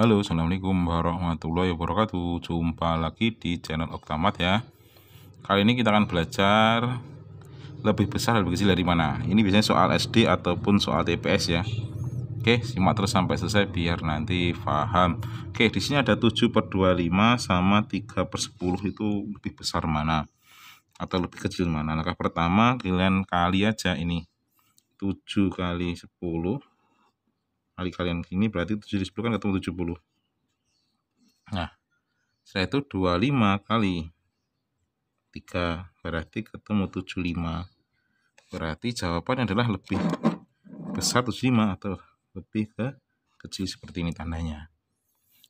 Halo, Assalamualaikum warahmatullahi wabarakatuh Jumpa lagi di channel Oktamat ya Kali ini kita akan belajar Lebih besar lebih kecil dari mana Ini biasanya soal SD ataupun soal TPS ya Oke, simak terus sampai selesai biar nanti paham Oke, di sini ada 7 per 25 sama 3 per 10 itu lebih besar mana Atau lebih kecil mana Langkah pertama kalian kali aja ini 7 kali 10 kali kalian gini berarti 7 10 kan ketemu 70 nah setelah itu 25 kali 3 berarti ketemu 75 berarti jawabannya adalah lebih besar 75 atau lebih ke kecil seperti ini tandanya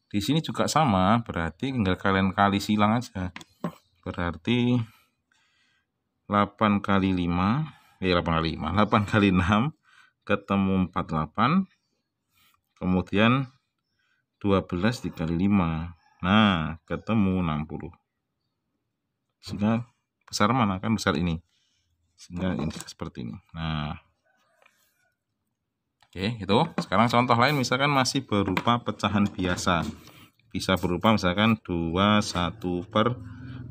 di sini juga sama berarti tinggal kalian kali silang aja berarti 8 kali 5 eh 8 kali 5 8 kali 6 ketemu 48 Kemudian 12 dikali 5. Nah, ketemu 60. Sehingga besar mana? Kan besar ini. Sehingga ini seperti ini. Nah. Oke, itu. Sekarang contoh lain misalkan masih berupa pecahan biasa. Bisa berupa misalkan 2, 1 per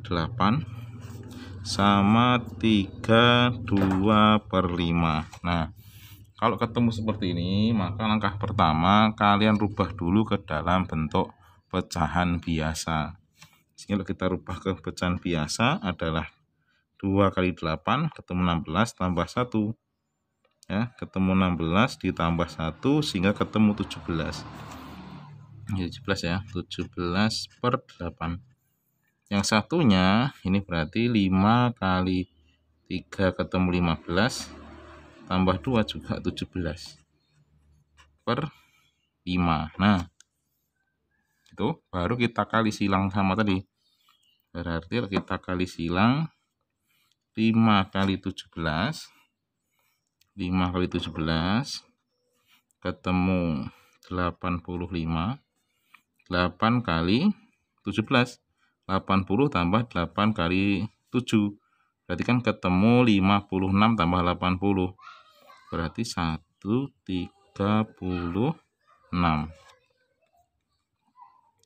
8 sama 3, 2 per 5. Nah, kalau ketemu seperti ini, maka langkah pertama kalian rubah dulu ke dalam bentuk pecahan biasa. Kalau kita rubah ke pecahan biasa adalah 2 kali 8 ketemu 16 tambah 1. Ya, ketemu 16 ditambah 1 sehingga ketemu 17. 17 ya, 17 ya, per 8. Yang satunya ini berarti 5 kali 3 ketemu 15 tambah 2 juga 17 per 5 nah itu baru kita kali silang sama tadi berarti kita kali silang 5 kali 17 5 kali 17 ketemu 85 8 kali 17 80 tambah 8 kali 7 berarti kan ketemu 56 tambah 80 berarti 136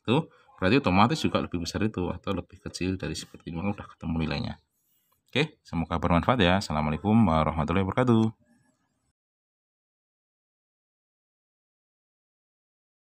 tuh berarti otomatis juga lebih besar itu atau lebih kecil dari seperti ini udah ketemu nilainya oke semoga bermanfaat ya assalamualaikum warahmatullahi wabarakatuh